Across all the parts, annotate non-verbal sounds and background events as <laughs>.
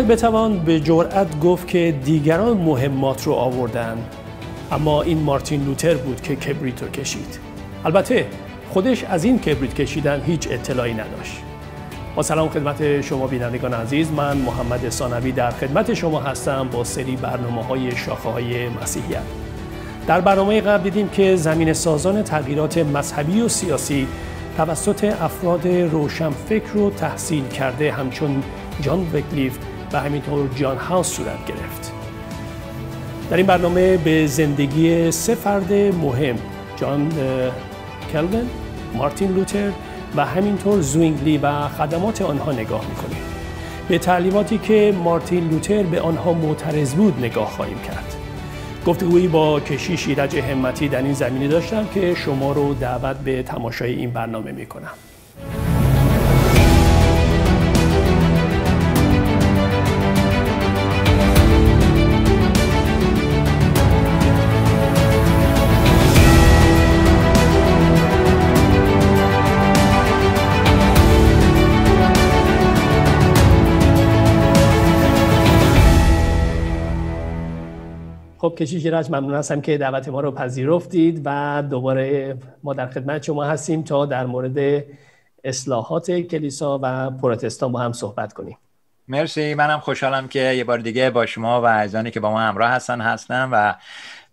شاید بتوان به جرأت گفت که دیگران مهمات رو آوردن اما این مارتین لوتر بود که کبریت رو کشید البته خودش از این کبریت کشیدن هیچ اطلاعی نداشت با سلام خدمت شما بینندگان عزیز من محمد سانوی در خدمت شما هستم با سری برنامه های شاخه های مسیحیت در برنامه قبل دیدیم که زمین سازان تغییرات مذهبی و سیاسی توسط افراد روشنفکر و تحصیل کرده همچون جان وکلیف و همینطور جان هاوس صورت گرفت در این برنامه به زندگی سه فرد مهم جان کلون، مارتین لوتر و همینطور زوینگلی و خدمات آنها نگاه میکنیم به تعلیماتی که مارتین لوتر به آنها معترض بود نگاه خواهیم کرد گفتگویی با کشیش ایرج همتی در این زمینه داشتم که شما رو دعوت به تماشای این برنامه میکنم خب کشیش ممنون هستم که دعوت ما رو پذیرفتید و دوباره ما در خدمت شما هستیم تا در مورد اصلاحات کلیسا و پروتستان با هم صحبت کنیم مرسی منم خوشحالم که یه بار دیگه با شما و عزیزانی که با ما همراه هستن هستم و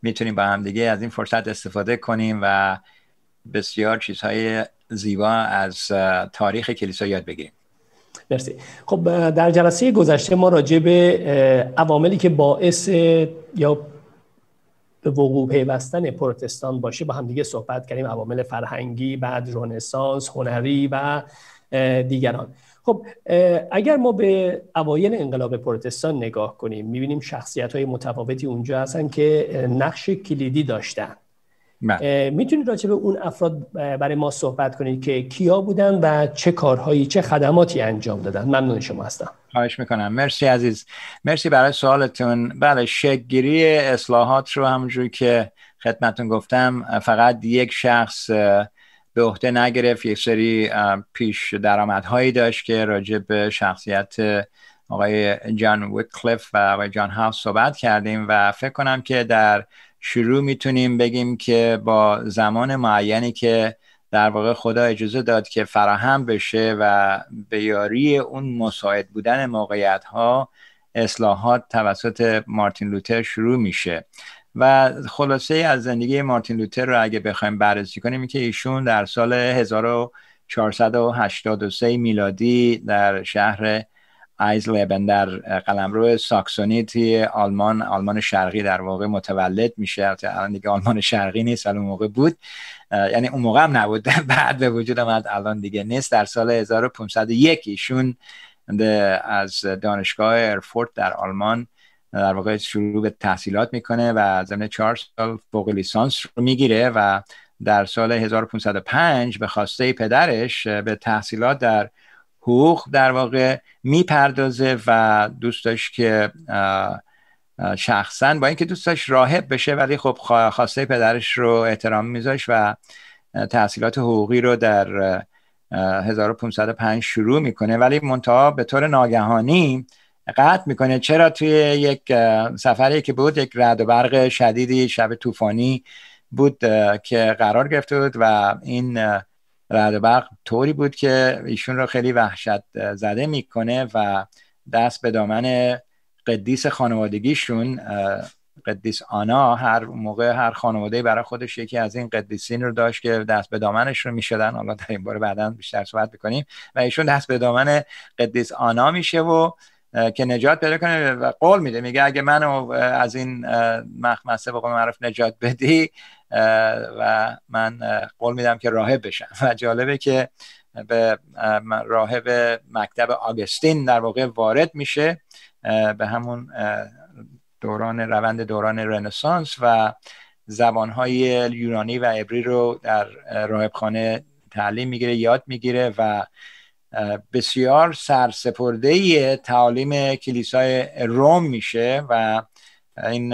میتونیم با هم دیگه از این فرصت استفاده کنیم و بسیار چیزهای زیبا از تاریخ کلیسا یاد بگیریم مرسی خب در جلسه گذشته ما راجع به عواملی که باعث یا به وقوع پیوستن پروتستان باشه با همدیگه صحبت کردیم عوامل فرهنگی بعد رنسانس هنری و دیگران خب اگر ما به اوایل انقلاب پروتستان نگاه کنیم میبینیم شخصیت های متفاوتی اونجا هستن که نقش کلیدی داشتن بله. میتونید راجع به اون افراد برای ما صحبت کنید که کیا بودن و چه کارهایی چه خدماتی انجام دادن ممنون شما هستم خواهش میکنم مرسی عزیز مرسی برای سوالتون بله شکگیری اصلاحات رو همونجور که خدمتون گفتم فقط یک شخص به عهده نگرفت یک سری پیش درآمدهایی داشت که راجع به شخصیت آقای جان ویکلیف و آقای جان هاوس صحبت کردیم و فکر کنم که در شروع میتونیم بگیم که با زمان معینی که در واقع خدا اجازه داد که فراهم بشه و به یاری اون مساعد بودن موقعیت ها اصلاحات توسط مارتین لوتر شروع میشه و خلاصه از زندگی مارتین لوتر رو اگه بخوایم بررسی کنیم که ایشون در سال 1483 میلادی در شهر ایزلبن در قلمرو ساکسونی توی آلمان آلمان شرقی در واقع متولد میشه الان دیگه آلمان شرقی نیست الان موقع بود یعنی اون موقع هم نبود <laughs> بعد به وجود آمد الان دیگه نیست در سال 1501 ایشون از دانشگاه ارفورت در آلمان در واقع شروع به تحصیلات میکنه و ضمن چهار سال فوق لیسانس رو میگیره و در سال 1505 به خواسته پدرش به تحصیلات در حقوق در واقع میپردازه و دوست داشت که شخصا با اینکه دوست داشت راهب بشه ولی خب خواسته پدرش رو احترام میذاشت و تحصیلات حقوقی رو در 1505 شروع میکنه ولی منتها به طور ناگهانی قطع میکنه چرا توی یک سفری که بود یک رد و برق شدیدی شب طوفانی بود که قرار گرفته بود و این رعد برق طوری بود که ایشون رو خیلی وحشت زده میکنه و دست به دامن قدیس خانوادگیشون قدیس آنا هر موقع هر خانواده برای خودش یکی از این قدیسین رو داشت که دست به دامنش رو میشدن حالا در این باره بعدا بیشتر صحبت بکنیم و ایشون دست به دامن قدیس آنا میشه و که نجات پیدا کنه و قول میده میگه اگه منو از این مخمسه به قول نجات بدی و من قول میدم که راهب بشم <laughs> و جالبه که به راهب مکتب آگستین در واقع وارد میشه به همون دوران روند دوران رنسانس و زبانهای یونانی و عبری رو در راهبخانه تعلیم میگیره یاد میگیره و بسیار سرسپرده تعالیم کلیسای روم میشه و این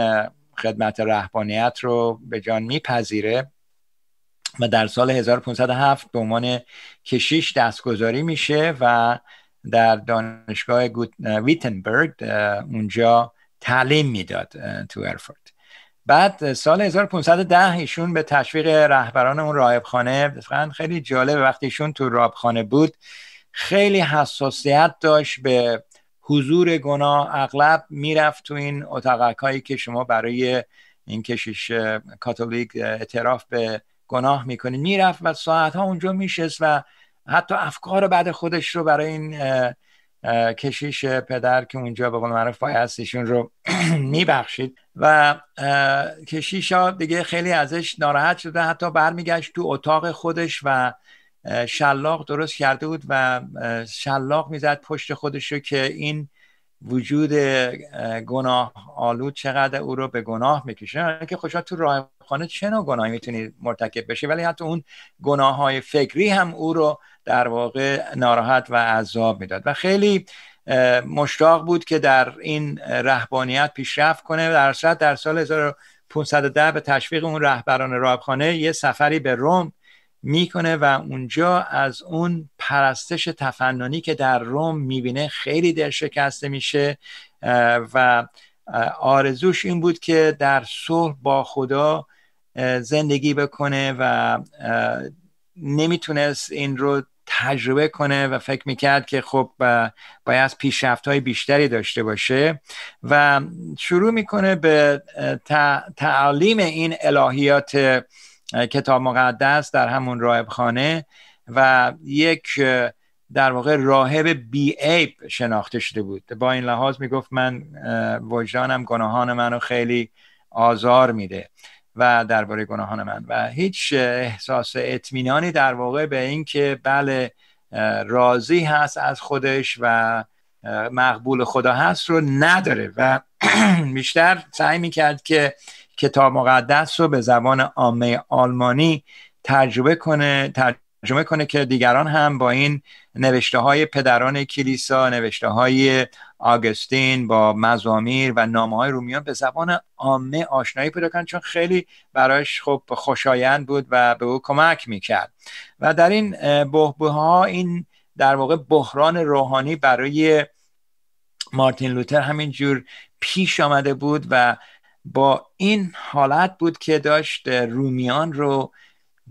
خدمت رهبانیت رو به جان میپذیره و در سال 1507 به عنوان کشیش دستگذاری میشه و در دانشگاه ویتنبرگ اونجا تعلیم میداد تو ارفورد بعد سال 1510 ایشون به تشویق رهبران اون راهبخانه خیلی جالب وقتی ایشون تو راهبخانه بود خیلی حساسیت داشت به حضور گناه اغلب میرفت تو این اتاقک هایی که شما برای این کشیش کاتولیک اعتراف به گناه میکنید میرفت و ساعت ها اونجا میشست و حتی افکار بعد خودش رو برای این کشیش پدر که اونجا به قول معروف هستشون رو <clears throat> میبخشید و کشیش ها دیگه خیلی ازش ناراحت شده حتی برمیگشت تو اتاق خودش و شلاق درست کرده بود و شلاق میزد پشت خودشو که این وجود گناه آلود چقدر او رو به گناه میکشه یعنی که خوشا تو راه خانه چه نوع گناهی میتونی مرتکب بشی ولی حتی اون گناه های فکری هم او رو در واقع ناراحت و عذاب میداد و خیلی مشتاق بود که در این رهبانیت پیشرفت کنه در در سال 1510 به تشویق اون رهبران راهبخانه یه سفری به روم میکنه و اونجا از اون پرستش تفننی که در روم میبینه خیلی شکسته میشه و آرزوش این بود که در صلح با خدا زندگی بکنه و نمیتونست این رو تجربه کنه و فکر میکرد که خب باید پیشرفت های بیشتری داشته باشه و شروع میکنه به تعلیم این الهیات کتاب مقدس در همون راهبخانه و یک در واقع راهب بی ایب شناخته شده بود با این لحاظ میگفت من وجدانم گناهان منو خیلی آزار میده و درباره گناهان من و هیچ احساس اطمینانی در واقع به اینکه بله راضی هست از خودش و مقبول خدا هست رو نداره و <clears throat> بیشتر سعی میکرد که کتاب مقدس رو به زبان عامه آلمانی ترجمه کنه ترجمه کنه که دیگران هم با این نوشته های پدران کلیسا نوشته های آگستین با مزامیر و نامه های رومیان به زبان عامه آشنایی پیدا کنند چون خیلی براش خب خوشایند بود و به او کمک میکرد و در این بهبه ها این در واقع بحران روحانی برای مارتین لوتر همینجور پیش آمده بود و با این حالت بود که داشت رومیان رو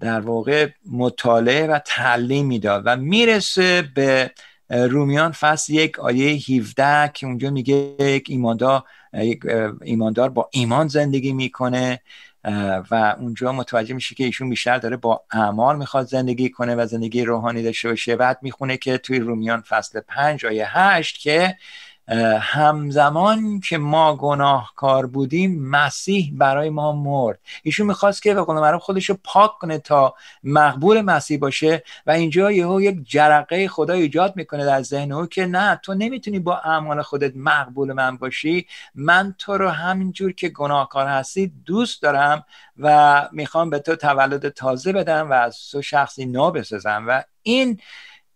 در واقع مطالعه و تعلیم میداد و میرسه به رومیان فصل یک آیه 17 که اونجا میگه یک ایماندار, ایماندار با ایمان زندگی میکنه و اونجا متوجه میشه که ایشون بیشتر داره با اعمال میخواد زندگی کنه و زندگی روحانی داشته باشه بعد میخونه که توی رومیان فصل 5 آیه 8 که همزمان که ما گناهکار بودیم مسیح برای ما مرد ایشون میخواست که به قول خودش رو پاک کنه تا مقبول مسیح باشه و اینجا یهو یک جرقه خدا ایجاد میکنه در ذهن او که نه تو نمیتونی با اعمال خودت مقبول من باشی من تو رو همینجور که گناهکار هستی دوست دارم و میخوام به تو تولد تازه بدم و از تو شخصی نو بسازم و این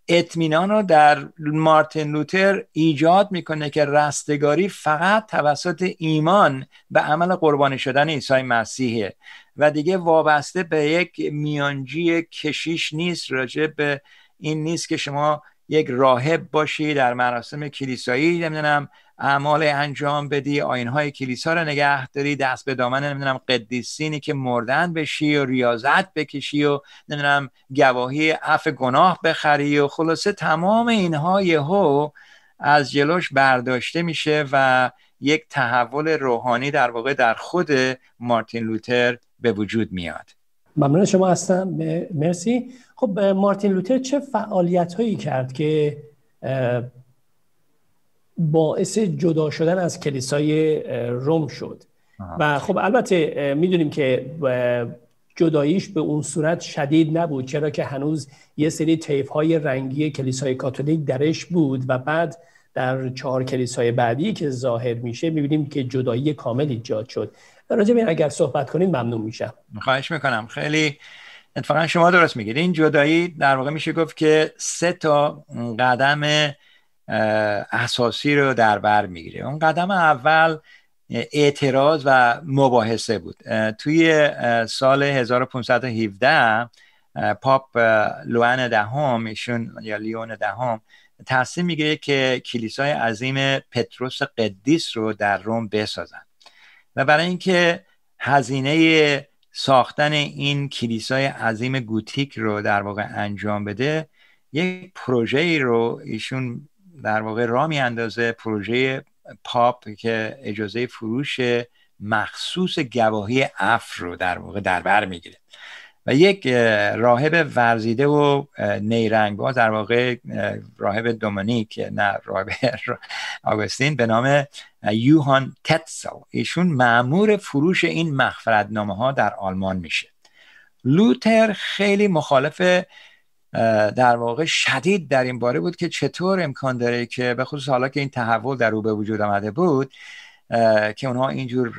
اطمینان رو در مارتین لوتر ایجاد میکنه که رستگاری فقط توسط ایمان به عمل قربانی شدن عیسی مسیحه و دیگه وابسته به یک میانجی کشیش نیست راجع به این نیست که شما یک راهب باشی در مراسم کلیسایی نمیدونم اعمال انجام بدی های کلیسا رو نگه داری دست به دامن نمیدونم قدیسینی که مردن بشی و ریاضت بکشی و نمیدونم گواهی عف گناه بخری و خلاصه تمام اینها یهو از جلوش برداشته میشه و یک تحول روحانی در واقع در خود مارتین لوتر به وجود میاد ممنون شما هستم مرسی خب مارتین لوتر چه فعالیت هایی کرد که باعث جدا شدن از کلیسای روم شد و خب البته میدونیم که جداییش به اون صورت شدید نبود چرا که هنوز یه سری تیف های رنگی کلیسای کاتولیک درش بود و بعد در چهار کلیسای بعدی که ظاهر میشه میبینیم که جدایی کامل ایجاد شد راجع به اگر صحبت کنید ممنون میشم خواهش میکنم خیلی اتفاقا شما درست میگید این جدایی در واقع میشه گفت که سه تا قدم اساسی رو در بر میگیره اون قدم اول اعتراض و مباحثه بود توی سال 1517 پاپ لوان دهم ایشون یا لیون دهم تصمیم میگیره که کلیسای عظیم پتروس قدیس رو در روم بسازن و برای اینکه هزینه ساختن این کلیسای عظیم گوتیک رو در واقع انجام بده یک پروژه رو ایشون در واقع را اندازه پروژه پاپ که اجازه فروش مخصوص گواهی افر رو در واقع در بر میگیره و یک راهب ورزیده و باز در واقع راهب دومونیک نه راهب <laughs> آگوستین به نام یوهان تتسل ایشون معمور فروش این مغفرتنامه ها در آلمان میشه لوتر خیلی مخالف در واقع شدید در این باره بود که چطور امکان داره که به خصوص حالا که این تحول در او به وجود آمده بود که اونها اینجور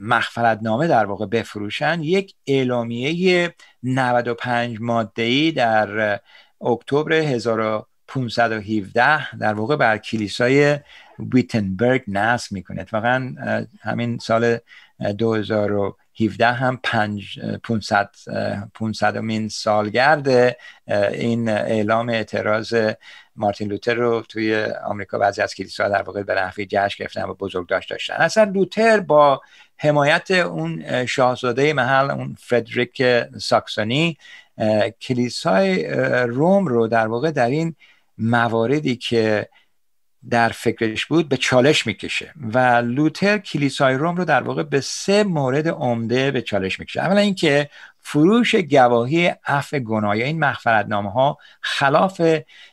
مخفلتنامه نامه در واقع بفروشن یک اعلامیه 95 ماده ای در اکتبر 1517 در واقع بر کلیسای ویتنبرگ نصب میکنه واقعا همین سال 2000 17 هم 500 500 مین سالگرد این اعلام اعتراض مارتین لوتر رو توی آمریکا بعضی از کلیسا در واقع به نحوی جشن گرفتن و بزرگ داشت داشتن اصلا لوتر با حمایت اون شاهزاده محل اون فردریک ساکسونی کلیسای روم رو در واقع در این مواردی که در فکرش بود به چالش میکشه و لوتر کلیسای روم رو در واقع به سه مورد عمده به چالش میکشه اولا اینکه فروش گواهی اف گناه یعنی این نامه ها خلاف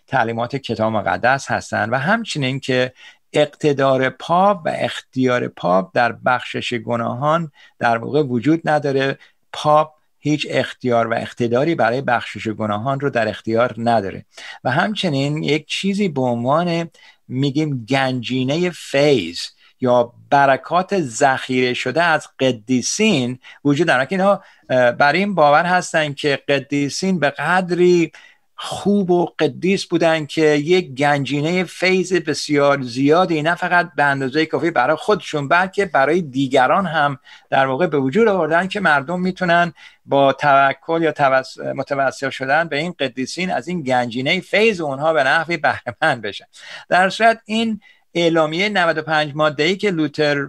تعلیمات کتاب مقدس هستند و همچنین که اقتدار پاپ و اختیار پاپ در بخشش گناهان در واقع وجود نداره پاپ هیچ اختیار و اقتداری برای بخشش گناهان رو در اختیار نداره و همچنین یک چیزی به عنوان میگیم گنجینه فیز یا برکات ذخیره شده از قدیسین وجود دارن که اینها بر این باور هستن که قدیسین به قدری خوب و قدیس بودن که یک گنجینه فیض بسیار زیادی نه فقط به اندازه کافی برای خودشون بلکه برای دیگران هم در واقع به وجود آوردن که مردم میتونن با توکل یا توس... شدن به این قدیسین از این گنجینه فیض اونها به نحوی بهرهمند بشن در صورت این اعلامیه 95 ماده ای که لوتر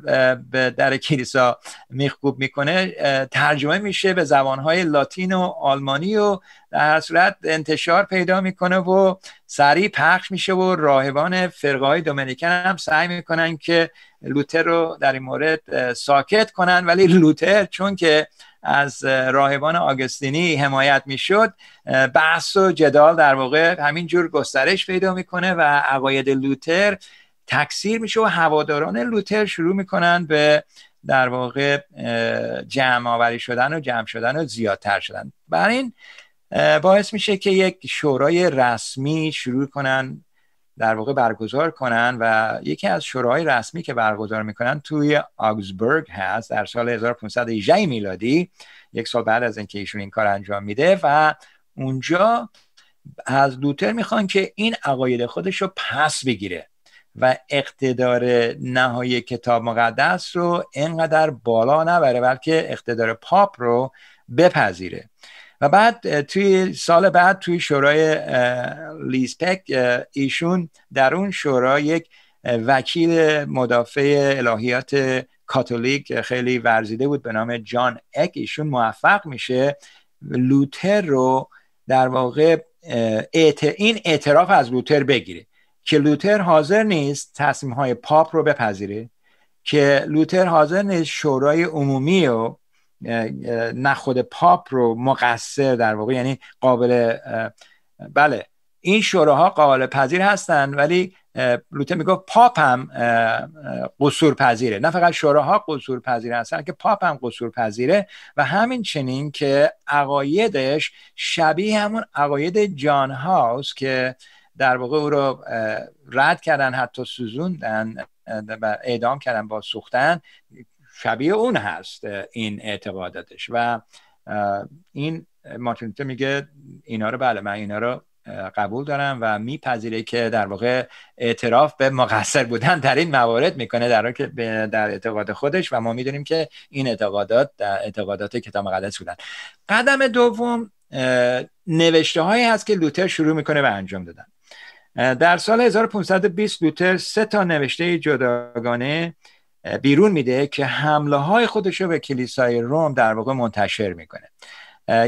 به در کلیسا میخکوب میکنه ترجمه میشه به زبانهای لاتین و آلمانی و در هر صورت انتشار پیدا میکنه و سریع پخش میشه و راهبان فرقای دومنیکن هم سعی میکنن که لوتر رو در این مورد ساکت کنن ولی لوتر چون که از راهبان آگستینی حمایت میشد بحث و جدال در واقع همین جور گسترش پیدا میکنه و عقاید لوتر تکثیر میشه و هواداران لوتر شروع میکنن به در واقع جمع آوری شدن و جمع شدن و زیادتر شدن برای این باعث میشه که یک شورای رسمی شروع کنن در واقع برگزار کنن و یکی از شورای رسمی که برگزار میکنن توی آگزبرگ هست در سال 1518 میلادی یک سال بعد از اینکه ایشون این کار انجام میده و اونجا از لوتر میخوان که این عقاید خودش رو پس بگیره و اقتدار نهایی کتاب مقدس رو انقدر بالا نبره بلکه اقتدار پاپ رو بپذیره و بعد توی سال بعد توی شورای لیزپک ایشون در اون شورا یک وکیل مدافع الهیات کاتولیک خیلی ورزیده بود به نام جان اک ایشون موفق میشه لوتر رو در واقع این اعتراف از لوتر بگیره که لوتر حاضر نیست تصمیم های پاپ رو بپذیره که لوتر حاضر نیست شورای عمومی و نه خود پاپ رو مقصر در واقع یعنی قابل بله این شوراها قابل پذیر هستند ولی لوتر میگفت پاپ هم قصور پذیره نه فقط شوراها قصور پذیر هستن که پاپ هم قصور پذیره و همین چنین که عقایدش شبیه همون عقاید جان هاوس که در واقع او را رد کردن حتی سوزوندن و اعدام کردن با سوختن شبیه اون هست این اعتقاداتش و این مارتین میگه اینا رو بله من اینا رو قبول دارم و میپذیره که در واقع اعتراف به مقصر بودن در این موارد میکنه در در اعتقاد خودش و ما میدونیم که این اعتقادات در اعتقادات کتاب مقدس بودن قدم دوم نوشته هایی هست که لوتر شروع میکنه و انجام دادن در سال 1520 لوتر سه تا نوشته جداگانه بیرون میده که حمله های خودش به کلیسای روم در واقع منتشر میکنه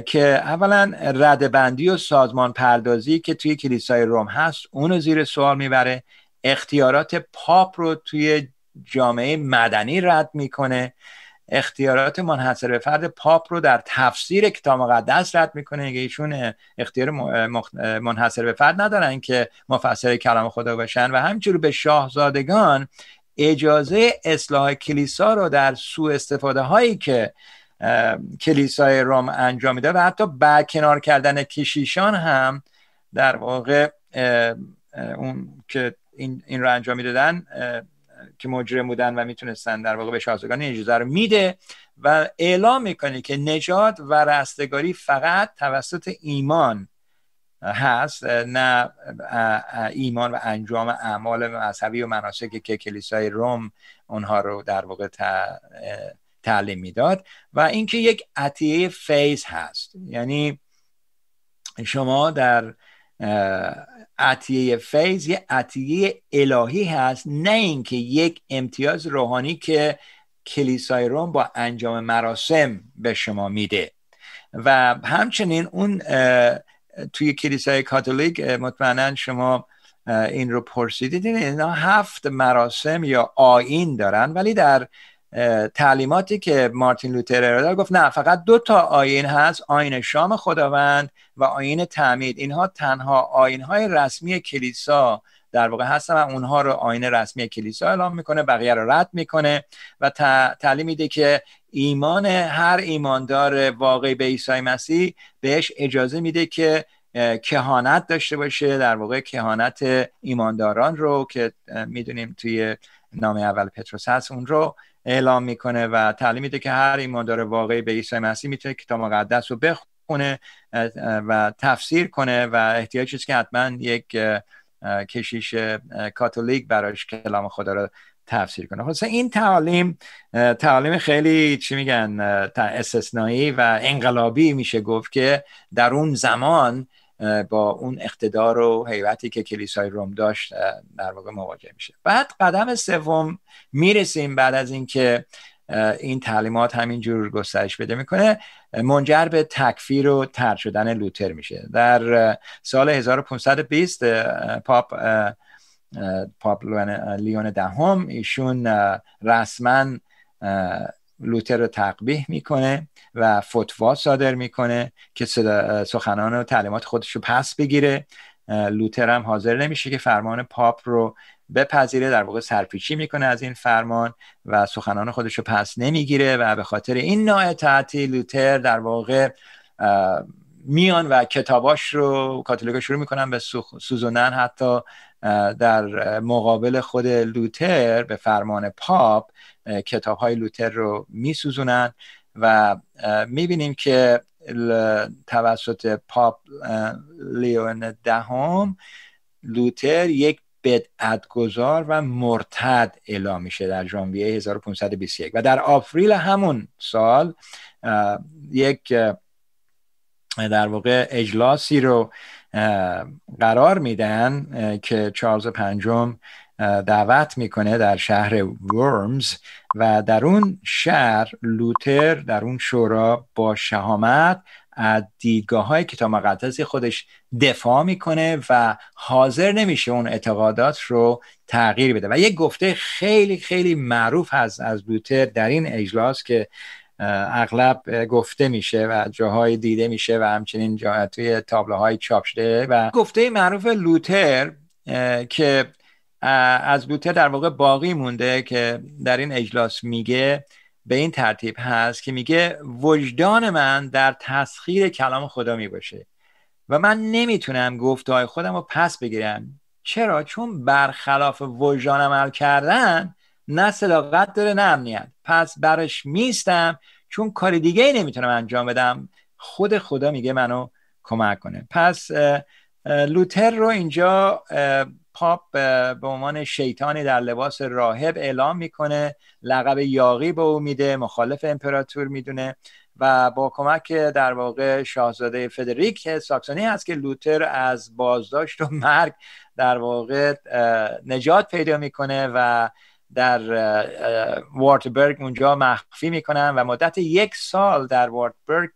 که اولا ردبندی و سازمان پردازی که توی کلیسای روم هست اونو زیر سوال میبره اختیارات پاپ رو توی جامعه مدنی رد میکنه اختیارات منحصر به فرد پاپ رو در تفسیر کتاب مقدس رد میکنه که یعنی ایشون اختیار منحصر به فرد ندارن که مفسر کلام خدا بشن و همینجور به شاهزادگان اجازه اصلاح کلیسا رو در سوء استفاده هایی که کلیسای روم انجام میده و حتی کنار کردن کشیشان هم در واقع اون که این, این رو انجام میدادن که مجرم بودن و میتونستن در واقع به شاهزادگان این اجازه رو میده و اعلام میکنه که نجات و رستگاری فقط توسط ایمان هست نه ایمان و انجام اعمال مذهبی و مناسک که کلیسای روم اونها رو در واقع تعلیم میداد و اینکه یک عطیه فیض هست یعنی شما در عطیه فیض یه عطیه الهی هست نه اینکه یک امتیاز روحانی که کلیسای روم با انجام مراسم به شما میده و همچنین اون توی کلیسای کاتولیک مطمئنا شما این رو پرسیدید اینا هفت مراسم یا آین دارن ولی در تعلیماتی که مارتین لوتر ارائه گفت نه فقط دو تا آین هست آین شام خداوند و آین تعمید اینها تنها آین های رسمی کلیسا در واقع هستن و اونها رو آین رسمی کلیسا اعلام میکنه بقیه رو رد میکنه و تعلیم میده که ایمان هر ایماندار واقعی به عیسی مسیح بهش اجازه میده که کهانت داشته باشه در واقع کهانت ایمانداران رو که میدونیم توی نام اول پتروس هست اون رو اعلام میکنه و تعلیم میده که هر ایماندار واقعی به عیسی مسیح میتونه کتاب مقدس رو بخونه و تفسیر کنه و احتیاج است که حتما یک کشیش کاتولیک براش کلام خدا رو تفسیر کنه خلاصه این تعالیم تعالیم خیلی چی میگن استثنایی و انقلابی میشه گفت که در اون زمان با اون اقتدار و حیبتی که کلیسای روم داشت در واقع مواجه میشه بعد قدم سوم میرسیم بعد از اینکه این تعلیمات جور گسترش بده میکنه منجر به تکفیر و تر شدن لوتر میشه در سال 1520 پاپ پاپ لیون دهم ایشون رسما لوتر رو تقبیح میکنه و فتوا صادر میکنه که سخنان و تعلیمات خودش رو پس بگیره لوتر هم حاضر نمیشه که فرمان پاپ رو بپذیره در واقع سرپیچی میکنه از این فرمان و سخنان خودش رو پس نمیگیره و به خاطر این نوع تعطی لوتر در واقع میان و کتاباش رو کاتالوگ شروع میکنن به سوزونن حتی در مقابل خود لوتر به فرمان پاپ کتاب های لوتر رو میسوزونند و میبینیم که توسط پاپ لیون دهم لوتر یک بدعتگذار و مرتد اعلام میشه در ژانویه 1521 و در آفریل همون سال یک در واقع اجلاسی رو قرار میدن که چارلز پنجم دعوت میکنه در شهر ورمز و در اون شهر لوتر در اون شورا با شهامت از دیدگاه های کتاب مقدس خودش دفاع میکنه و حاضر نمیشه اون اعتقادات رو تغییر بده و یک گفته خیلی خیلی معروف هست از لوتر در این اجلاس که اغلب گفته میشه و جاهای دیده میشه و همچنین جا توی تابلوهای چاپ شده و گفته معروف لوتر که از لوتر در واقع باقی مونده که در این اجلاس میگه به این ترتیب هست که میگه وجدان من در تسخیر کلام خدا میباشه و من نمیتونم گفتهای خودم رو پس بگیرم چرا؟ چون برخلاف وجدان عمل کردن نه صداقت داره نه امنیت پس براش میستم چون کار دیگه ای نمیتونم انجام بدم خود خدا میگه منو کمک کنه پس لوتر رو اینجا پاپ به عنوان شیطانی در لباس راهب اعلام میکنه لقب یاقی به او میده مخالف امپراتور میدونه و با کمک در واقع شاهزاده فدریک ساکسونی هست که لوتر از بازداشت و مرگ در واقع نجات پیدا میکنه و در وارتبرگ اونجا مخفی میکنن و مدت یک سال در وارتبرگ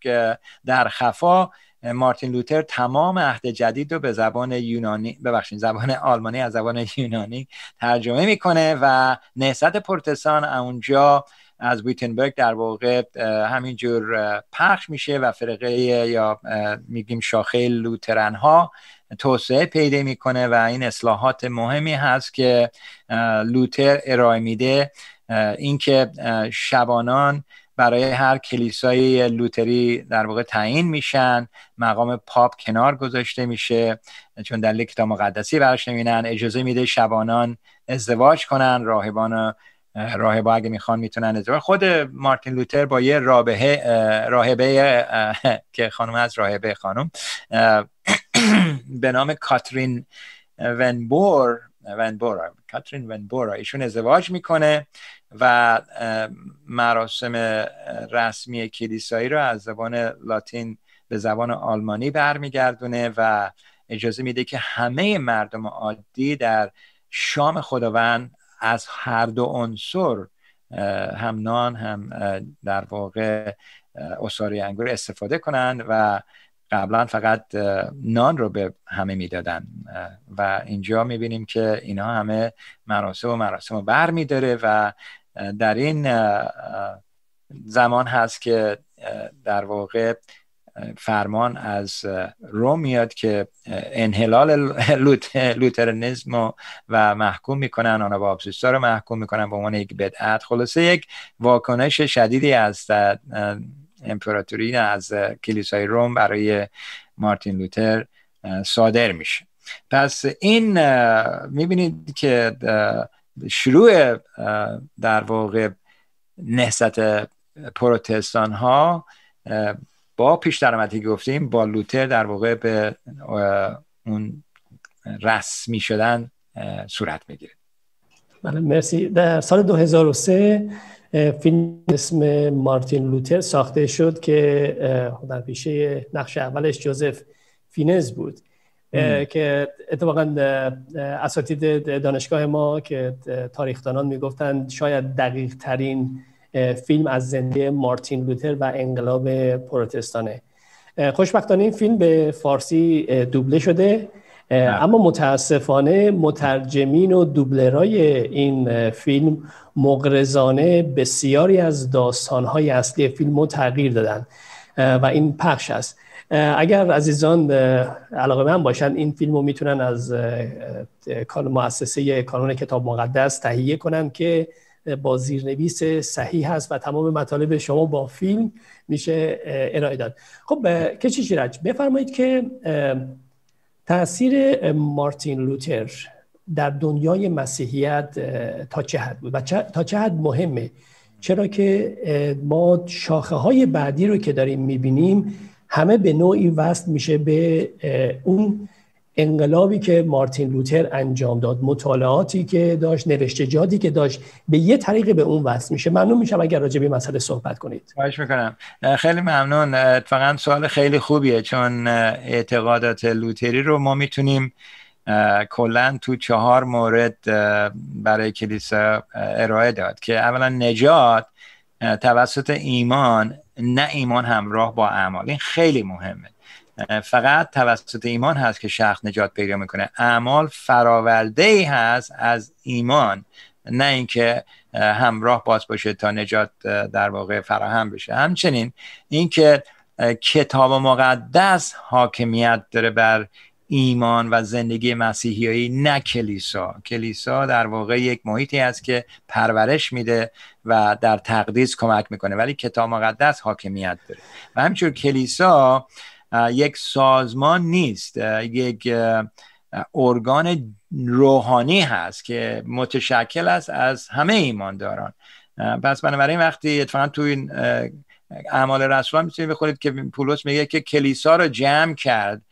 در خفا مارتین لوتر تمام عهد جدید رو به زبان یونانی ببخشید زبان آلمانی از زبان یونانی ترجمه میکنه و نهضت پرتسان اونجا از ویتنبرگ در واقع همینجور پخش میشه و فرقه یا میگیم شاخه لوترن ها توسعه پیدا میکنه و این اصلاحات مهمی هست که لوتر ارائه میده اینکه شبانان برای هر کلیسای لوتری در واقع تعیین میشن مقام پاپ کنار گذاشته میشه چون در کتاب مقدسی براش نمینن اجازه میده شبانان ازدواج کنن راهبان راهبا اگه میخوان میتونن ازدواج خود مارتین لوتر با یه راهبه <laughs> که خانم از راهبه خانم <clears throat> به نام کاترین ونبور ونبورا کاترین ونبورا ایشون ازدواج میکنه و مراسم رسمی کلیسایی رو از زبان لاتین به زبان آلمانی برمیگردونه و اجازه میده که همه مردم عادی در شام خداوند از هر دو عنصر هم نان هم در واقع اصاری انگور استفاده کنند و قبلا فقط نان رو به همه میدادن و اینجا میبینیم که اینا همه مراسم و مراسم رو بر و در این زمان هست که در واقع فرمان از روم میاد که انحلال لوترنزم و محکوم میکنن آنها با رو محکوم میکنن به عنوان یک بدعت خلاصه یک واکنش شدیدی از امپراتوری از کلیسای روم برای مارتین لوتر صادر میشه پس این میبینید که شروع در واقع نهست پروتستان ها با پیش درآمدی گفتیم با لوتر در واقع به اون رسمی شدن صورت میگیره بله مرسی در سال 2003 فیلم اسم مارتین لوتر ساخته شد که در پیشه نقش اولش جوزف فینز بود که اتفاقا اساتید دانشگاه ما که تاریخدانان میگفتند شاید دقیق ترین فیلم از زنده مارتین لوتر و انقلاب پروتستانه خوشبختانه این فیلم به فارسی دوبله شده اما متاسفانه مترجمین و دوبلرای این فیلم مغرزانه بسیاری از داستانهای اصلی فیلم رو تغییر دادن و این پخش است اگر عزیزان علاقه من باشن این فیلم رو میتونن از مؤسسه کانون کتاب مقدس تهیه کنن که با زیرنویس صحیح هست و تمام مطالب شما با فیلم میشه ارائه داد خب کشی رج بفرمایید که تاثیر مارتین لوتر در دنیای مسیحیت تا چه حد بود و تا چه حد مهمه چرا که ما شاخه های بعدی رو که داریم میبینیم همه به نوعی وصل میشه به اون انقلابی که مارتین لوتر انجام داد مطالعاتی که داشت جادی که داشت به یه طریق به اون وصل میشه ممنون میشم اگر راجع به مسئله صحبت کنید خواهش میکنم خیلی ممنون اتفاقا سوال خیلی خوبیه چون اعتقادات لوتری رو ما میتونیم کلا تو چهار مورد برای کلیسا ارائه داد که اولا نجات توسط ایمان نه ایمان همراه با اعمال این خیلی مهمه فقط توسط ایمان هست که شخص نجات پیدا میکنه اعمال فراورده ای هست از ایمان نه اینکه همراه باز باشه تا نجات در واقع فراهم بشه همچنین اینکه کتاب مقدس حاکمیت داره بر ایمان و زندگی مسیحیایی نه کلیسا کلیسا در واقع یک محیطی است که پرورش میده و در تقدیس کمک میکنه ولی کتاب مقدس حاکمیت داره و همچنین کلیسا یک سازمان نیست یک ارگان روحانی هست که متشکل است از همه ایمانداران پس بنابراین وقتی اتفاقا تو این اعمال رسول میتونید بخورید که پولس میگه که کلیسا رو جمع کرد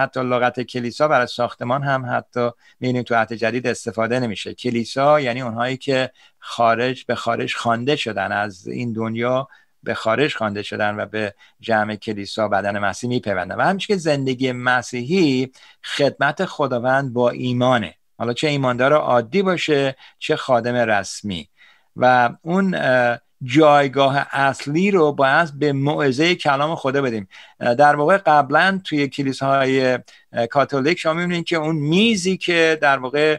حتی لغت کلیسا برای ساختمان هم حتی میبینیم تو عهد جدید استفاده نمیشه کلیسا یعنی اونهایی که خارج به خارج خوانده شدن از این دنیا به خارج خوانده شدن و به جمع کلیسا بدن مسیح میپیوندن و که زندگی مسیحی خدمت خداوند با ایمانه حالا چه ایماندار عادی باشه چه خادم رسمی و اون جایگاه اصلی رو باید به معزه کلام خدا بدیم در واقع قبلا توی کلیساهای کاتولیک شما میبینید که اون میزی که در واقع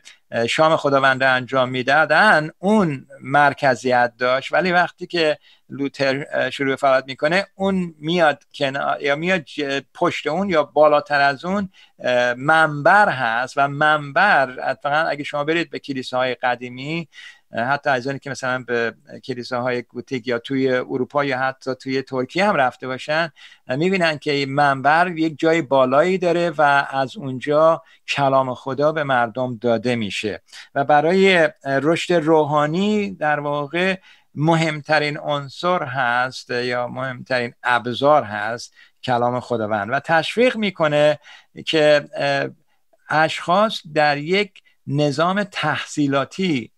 شام خداونده انجام میدادن اون مرکزیت داشت ولی وقتی که لوتر شروع فعالیت میکنه اون میاد یا میاد پشت اون یا بالاتر از اون منبر هست و منبر اتفاقا اگه شما برید به کلیساهای قدیمی حتی از اونی که مثلا به کلیساهای گوتیک یا توی اروپا یا حتی توی ترکیه هم رفته باشن میبینن که منبر یک جای بالایی داره و از اونجا کلام خدا به مردم داده میشه و برای رشد روحانی در واقع مهمترین عنصر هست یا مهمترین ابزار هست کلام خداوند و تشویق میکنه که اشخاص در یک نظام تحصیلاتی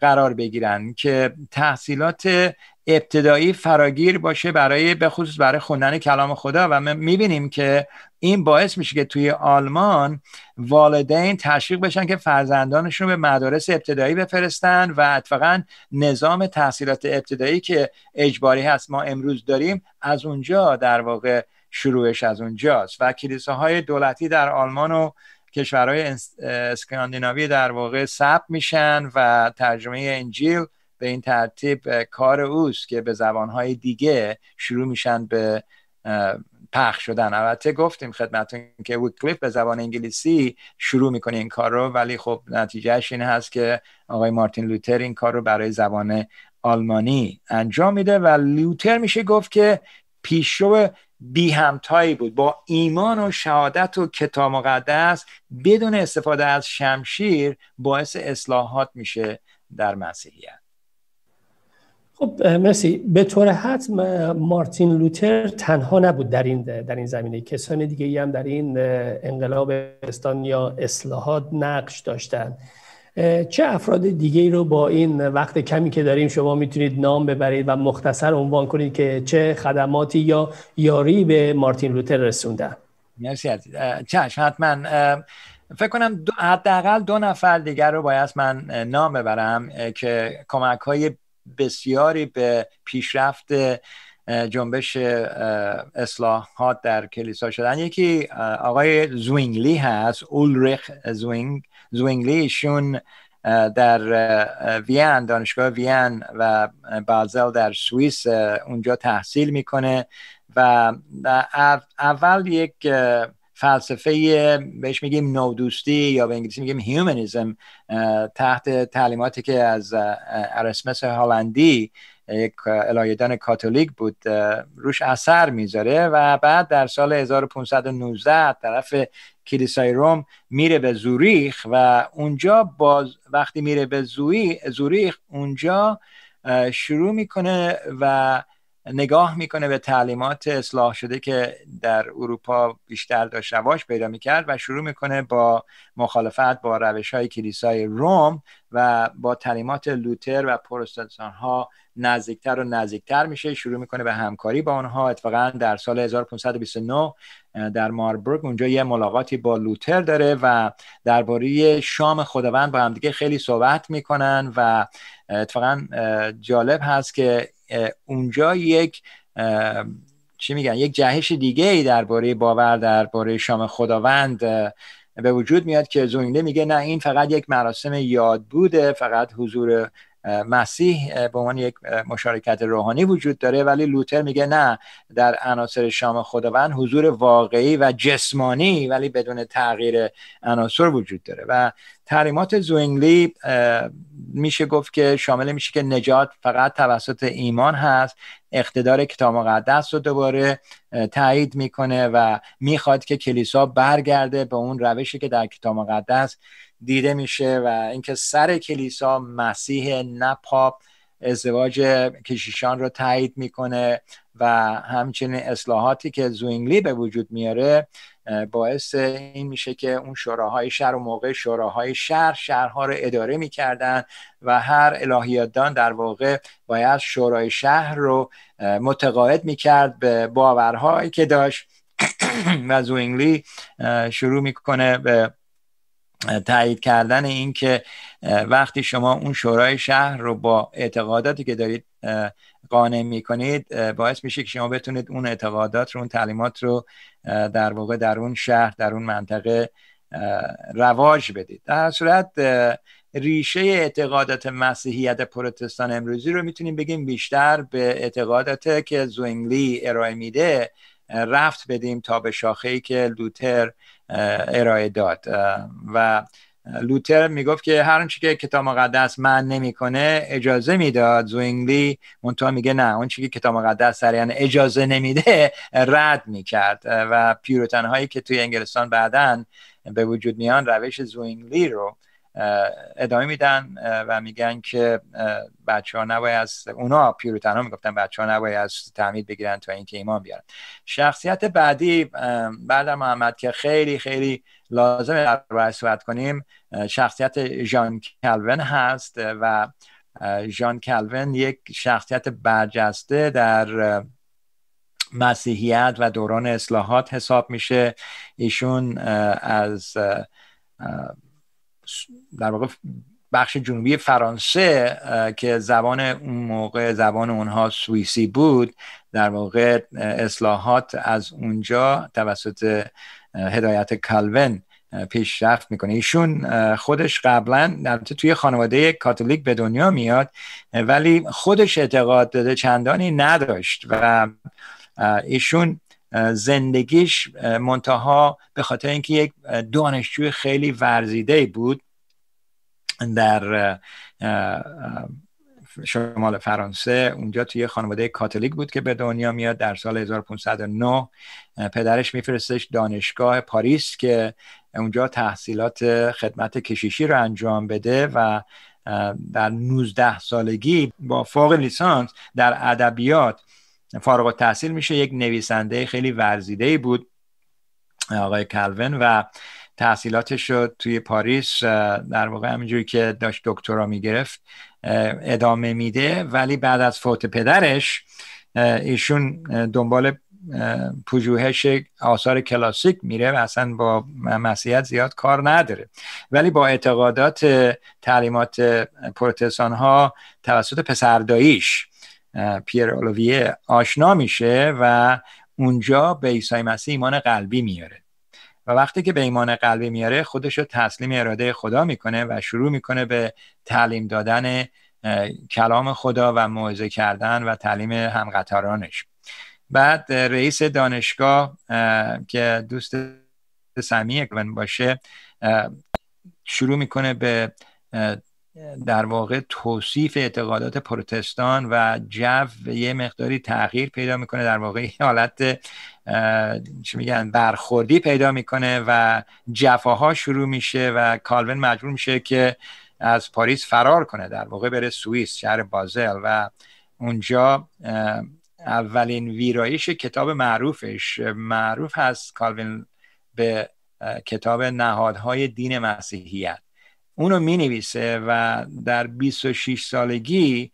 قرار بگیرن که تحصیلات ابتدایی فراگیر باشه برای به خصوص برای خوندن کلام خدا و ما میبینیم که این باعث میشه که توی آلمان والدین تشویق بشن که فرزندانشون به مدارس ابتدایی بفرستن و اتفاقا نظام تحصیلات ابتدایی که اجباری هست ما امروز داریم از اونجا در واقع شروعش از اونجاست و کلیساهای دولتی در آلمان و کشورهای اسکاندیناوی در واقع ثبت میشن و ترجمه انجیل به این ترتیب کار اوست که به زبانهای دیگه شروع میشن به پخش شدن البته گفتیم خدمتون که کلیف به زبان انگلیسی شروع میکنه این کار رو ولی خب نتیجهش این هست که آقای مارتین لوتر این کار رو برای زبان آلمانی انجام میده و لوتر میشه گفت که پیشرو بی همتایی بود با ایمان و شهادت و کتاب مقدس بدون استفاده از شمشیر باعث اصلاحات میشه در مسیحیت خب مرسی به طور حتم مارتین لوتر تنها نبود در این در این زمینه کسان دیگه ای هم در این انقلاب استان یا اصلاحات نقش داشتند چه افراد دیگه ای رو با این وقت کمی که داریم شما میتونید نام ببرید و مختصر عنوان کنید که چه خدماتی یا یاری به مارتین لوتر رسونده مرسی عزیز چشم حتما فکر کنم حداقل دو نفر دیگر رو باید من نام ببرم که کمک های بسیاری به پیشرفت جنبش اصلاحات در کلیسا شدن یکی آقای زوینگلی هست اولریخ زوینگ زو انگلیشون در وین دانشگاه وین و بازل در سوئیس اونجا تحصیل میکنه و اول یک فلسفه بهش میگیم نودوستی یا به انگلیسی میگیم هیومنیزم تحت تعلیماتی که از ارسمس هالندی یک الایدان کاتولیک بود روش اثر میذاره و بعد در سال 1519 طرف کلیسای روم میره به زوریخ و اونجا باز وقتی میره به زوریخ اونجا شروع میکنه و نگاه میکنه به تعلیمات اصلاح شده که در اروپا بیشتر داشت رواج پیدا میکرد و شروع میکنه با مخالفت با روش های کلیسای روم و با تعلیمات لوتر و پروستانسان ها نزدیکتر و نزدیکتر میشه شروع میکنه به همکاری با آنها اتفاقا در سال 1529 در ماربرگ اونجا یه ملاقاتی با لوتر داره و درباره شام خداوند با همدیگه خیلی صحبت میکنن و اتفاقا جالب هست که اونجا یک چی میگن یک جهش دیگه ای درباره باور درباره شام خداوند به وجود میاد که زوینده میگه نه این فقط یک مراسم یاد بوده فقط حضور مسیح به عنوان یک مشارکت روحانی وجود داره ولی لوتر میگه نه در عناصر شام خداوند حضور واقعی و جسمانی ولی بدون تغییر عناصر وجود داره و تحریمات زوینگلی میشه گفت که شامل میشه که نجات فقط توسط ایمان هست اقتدار کتاب مقدس رو دوباره تایید میکنه و میخواد که کلیسا برگرده به اون روشی که در کتاب مقدس دیده میشه و اینکه سر کلیسا مسیح نه پاپ ازدواج کشیشان رو تایید میکنه و همچنین اصلاحاتی که زوینگلی به وجود میاره باعث این میشه که اون شوراهای شهر و موقع شوراهای شهر شهرها رو اداره میکردن و هر الهیاتدان در واقع باید شورای شهر رو متقاعد میکرد به باورهایی که داشت <clears throat> و زوینگلی شروع میکنه به تایید کردن این که وقتی شما اون شورای شهر رو با اعتقاداتی که دارید قانع می کنید باعث میشه که شما بتونید اون اعتقادات رو اون تعلیمات رو در واقع در اون شهر در اون منطقه رواج بدید در صورت ریشه اعتقادات مسیحیت پروتستان امروزی رو میتونیم بگیم بیشتر به اعتقادات که زوینگلی ارائه میده رفت بدیم تا به شاخه ای که لوتر ارائه داد و لوتر میگفت که هر چی که کتاب مقدس من نمیکنه اجازه میداد زوینگلی منتها میگه نه اون چی که کتاب مقدس سریعا یعنی اجازه نمیده <laughs> رد میکرد و پیروتن هایی که توی انگلستان بعدا به وجود میان روش زوینگلی رو ادامه میدن و میگن که بچه ها نباید از اونا پیروتن ها میگفتن بچه ها نباید از تعمید بگیرن تا اینکه ایمان بیارن شخصیت بعدی بعد محمد که خیلی خیلی لازم در صحبت کنیم شخصیت ژان کلون هست و ژان کلون یک شخصیت برجسته در مسیحیت و دوران اصلاحات حساب میشه ایشون از در واقع بخش جنوبی فرانسه که زبان اون موقع زبان اونها سوئیسی بود در واقع اصلاحات از اونجا توسط هدایت کالون پیشرفت میکنه ایشون خودش قبلا البته توی خانواده کاتولیک به دنیا میاد ولی خودش اعتقاد داده چندانی نداشت و ایشون زندگیش منتها به خاطر اینکه یک دانشجوی خیلی ورزیده بود در شمال فرانسه اونجا توی خانواده کاتولیک بود که به دنیا میاد در سال 1509 پدرش میفرستش دانشگاه پاریس که اونجا تحصیلات خدمت کشیشی رو انجام بده و در 19 سالگی با فوق لیسانس در ادبیات فارغ تحصیل میشه یک نویسنده خیلی ورزیده بود آقای کلون و تحصیلاتش رو توی پاریس در واقع همینجوری که داشت دکترا میگرفت ادامه میده ولی بعد از فوت پدرش ایشون دنبال پژوهش آثار کلاسیک میره و اصلا با مسیحیت زیاد کار نداره ولی با اعتقادات تعلیمات پروتستان ها توسط پسرداییش پیر اولویه آشنا میشه و اونجا به عیسی مسیح ایمان قلبی میاره و وقتی که به ایمان قلبی میاره خودش رو تسلیم اراده خدا میکنه و شروع میکنه به تعلیم دادن کلام خدا و موعظه کردن و تعلیم همقطارانش بعد رئیس دانشگاه که دوست سمی باشه شروع میکنه به در واقع توصیف اعتقادات پروتستان و جو یه مقداری تغییر پیدا میکنه در واقع حالت چی میگن برخوردی پیدا میکنه و جفاها شروع میشه و کالون مجبور میشه که از پاریس فرار کنه در واقع بره سوئیس شهر بازل و اونجا اولین ویرایش کتاب معروفش معروف هست کالوین به کتاب نهادهای دین مسیحیت اونو می نویسه و در 26 سالگی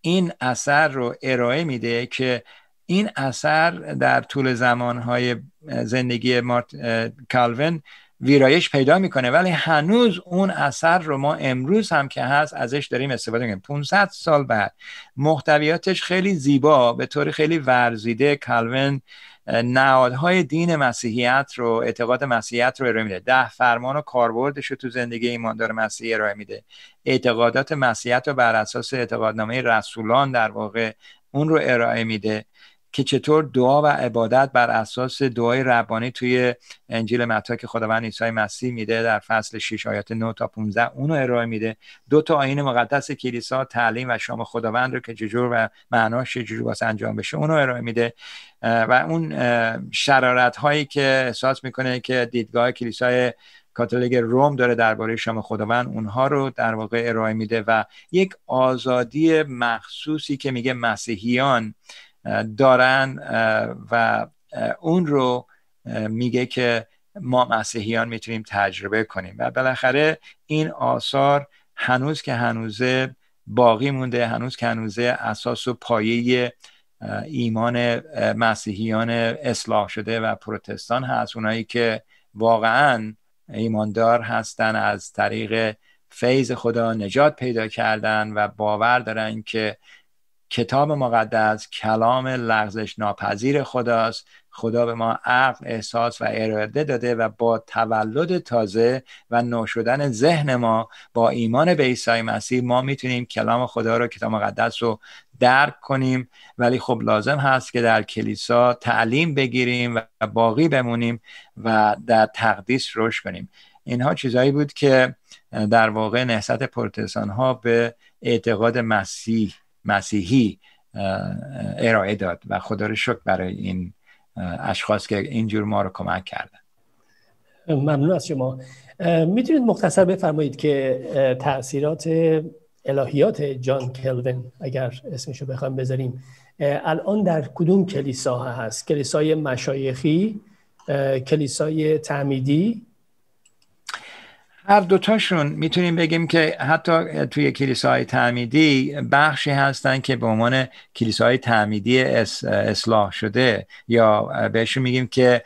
این اثر رو ارائه میده که این اثر در طول زمانهای زندگی مارت کالون ویرایش پیدا میکنه ولی هنوز اون اثر رو ما امروز هم که هست ازش داریم استفاده میکنیم 500 سال بعد محتویاتش خیلی زیبا به طور خیلی ورزیده کالون نهادهای دین مسیحیت رو اعتقاد مسیحیت رو ارائه میده ده فرمان و کاربردش رو تو زندگی ایماندار مسیحی ارائه میده اعتقادات مسیحیت رو بر اساس اعتقادنامه رسولان در واقع اون رو ارائه میده که چطور دعا و عبادت بر اساس دعای ربانی توی انجیل متی که خداوند عیسی مسیح میده در فصل 6 آیات 9 تا 15 اونو ارائه میده دو تا آین مقدس کلیسا تعلیم و شام خداوند رو که چجور و معناش چجور واسه انجام بشه اونو ارائه میده و اون شرارت هایی که احساس میکنه که دیدگاه کلیسای کاتولیک روم داره درباره شام خداوند اونها رو در واقع ارائه میده و یک آزادی مخصوصی که میگه مسیحیان دارن و اون رو میگه که ما مسیحیان میتونیم تجربه کنیم و بالاخره این آثار هنوز که هنوزه باقی مونده هنوز که هنوزه اساس و پایه ایمان مسیحیان اصلاح شده و پروتستان هست اونایی که واقعا ایماندار هستن از طریق فیض خدا نجات پیدا کردن و باور دارن که کتاب مقدس کلام لغزش ناپذیر خداست خدا به ما عقل احساس و اراده داده و با تولد تازه و نو شدن ذهن ما با ایمان به عیسی مسیح ما میتونیم کلام خدا رو کتاب مقدس رو درک کنیم ولی خب لازم هست که در کلیسا تعلیم بگیریم و باقی بمونیم و در تقدیس رشد کنیم اینها چیزهایی بود که در واقع نهضت پرتسان ها به اعتقاد مسیح مسیحی ارائه داد و خدا رو شکر برای این اشخاص که اینجور ما رو کمک کردن ممنون از شما میتونید مختصر بفرمایید که تاثیرات الهیات جان کلوین اگر اسمشو بخوام بذاریم الان در کدوم کلیسا هست کلیسای مشایخی کلیسای تعمیدی هر دوتاشون میتونیم بگیم که حتی توی کلیسای تعمیدی بخشی هستن که به عنوان کلیسای تعمیدی اصلاح شده یا بهشون میگیم که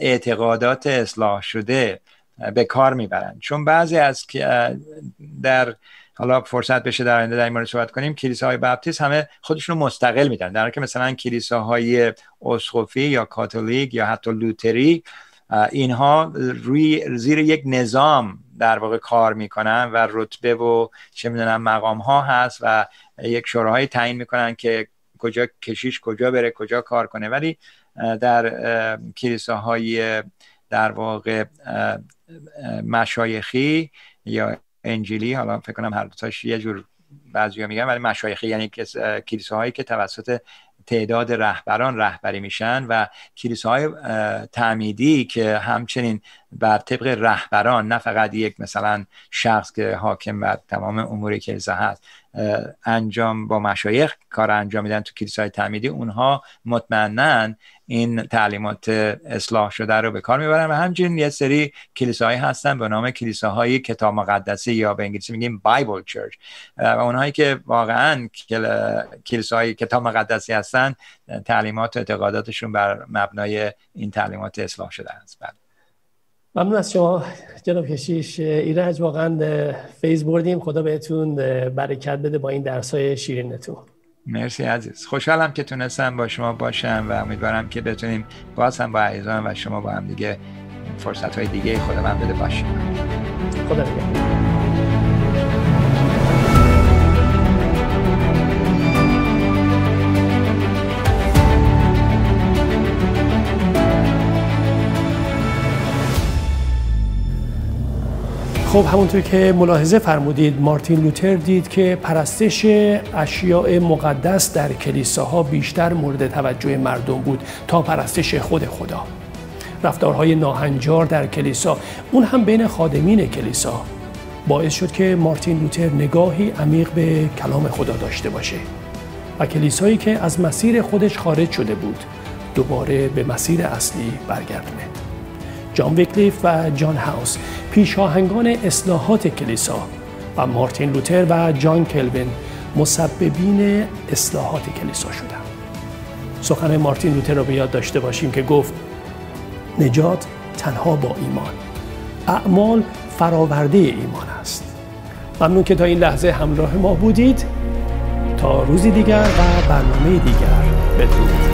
اعتقادات اصلاح شده به کار میبرن چون بعضی از در حالا فرصت بشه در آینده در این مورد صحبت کنیم های بابتیس همه خودشون رو مستقل میدن در که مثلا کلیساهای اسقفی یا کاتولیک یا حتی لوتری اینها روی زیر یک نظام در واقع کار میکنن و رتبه و چه میدونم مقام ها هست و یک شوراهای تعیین میکنن که کجا کشیش کجا بره کجا کار کنه ولی در کلیساهای در واقع مشایخی یا انجیلی حالا فکر کنم هر دوتاش یه جور بعضیا میگن ولی مشایخی یعنی کلیساهایی که توسط تعداد رهبران رهبری میشن و کلیساهای تعمیدی که همچنین بر طبق رهبران نه فقط یک مثلا شخص که حاکم بر تمام امور کلیسا هست انجام با مشایخ کار انجام میدن تو کلیسای تعمیدی اونها مطمئنا این تعلیمات اصلاح شده رو به کار میبرن و همچنین یه سری کلیساهایی هستن به نام کلیساهای کتاب مقدسی یا به انگلیسی میگیم بایبل چرچ و اونهایی که واقعا کلیساهای کتاب مقدسی هستن تعلیمات و اعتقاداتشون بر مبنای این تعلیمات اصلاح شده است بله. ممنون از شما جناب کشیش ایرج واقعا فیز بردیم خدا بهتون برکت بده با این درس های شیرینتون مرسی عزیز خوشحالم که تونستم با شما باشم و امیدوارم که بتونیم باز هم با عیزان و شما با هم دیگه فرصت های دیگه خودم من بده باشیم خدا بگم خب همونطور که ملاحظه فرمودید مارتین لوتر دید که پرستش اشیاء مقدس در کلیساها بیشتر مورد توجه مردم بود تا پرستش خود خدا رفتارهای ناهنجار در کلیسا اون هم بین خادمین کلیسا باعث شد که مارتین لوتر نگاهی عمیق به کلام خدا داشته باشه و کلیسایی که از مسیر خودش خارج شده بود دوباره به مسیر اصلی برگردونه جان ویکلیف و جان هاوس پیشاهنگان اصلاحات کلیسا و مارتین لوتر و جان کلوین مسببین اصلاحات کلیسا شدند سخن مارتین لوتر را به یاد داشته باشیم که گفت نجات تنها با ایمان اعمال فراورده ایمان است ممنون که تا این لحظه همراه ما بودید تا روزی دیگر و برنامه دیگر بدرود